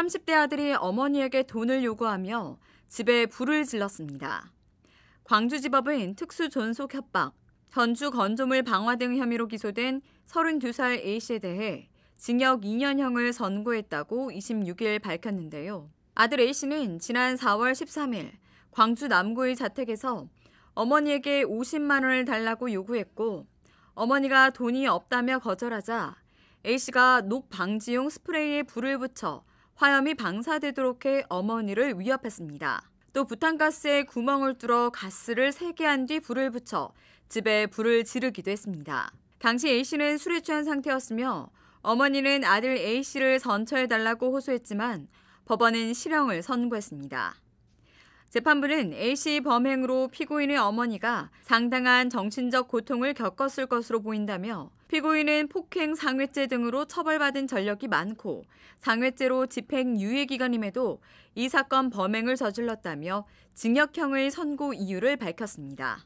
30대 아들이 어머니에게 돈을 요구하며 집에 불을 질렀습니다. 광주지법은 특수존속 협박, 전주 건조물 방화 등 혐의로 기소된 32살 A씨에 대해 징역 2년형을 선고했다고 26일 밝혔는데요. 아들 A씨는 지난 4월 13일 광주 남구의 자택에서 어머니에게 50만 원을 달라고 요구했고 어머니가 돈이 없다며 거절하자 A씨가 녹 방지용 스프레이에 불을 붙여 화염이 방사되도록 해 어머니를 위협했습니다. 또 부탄가스에 구멍을 뚫어 가스를 세게 한 뒤 불을 붙여 집에 불을 지르기도 했습니다. 당시 A씨는 술에 취한 상태였으며 어머니는 아들 A씨를 선처해달라고 호소했지만 법원은 실형을 선고했습니다. 재판부는 A씨 범행으로 피고인의 어머니가 상당한 정신적 고통을 겪었을 것으로 보인다며 피고인은 폭행 상해죄 등으로 처벌받은 전력이 많고 상해죄로 집행유예 기간임에도 이 사건 범행을 저질렀다며 징역형을 선고 이유를 밝혔습니다.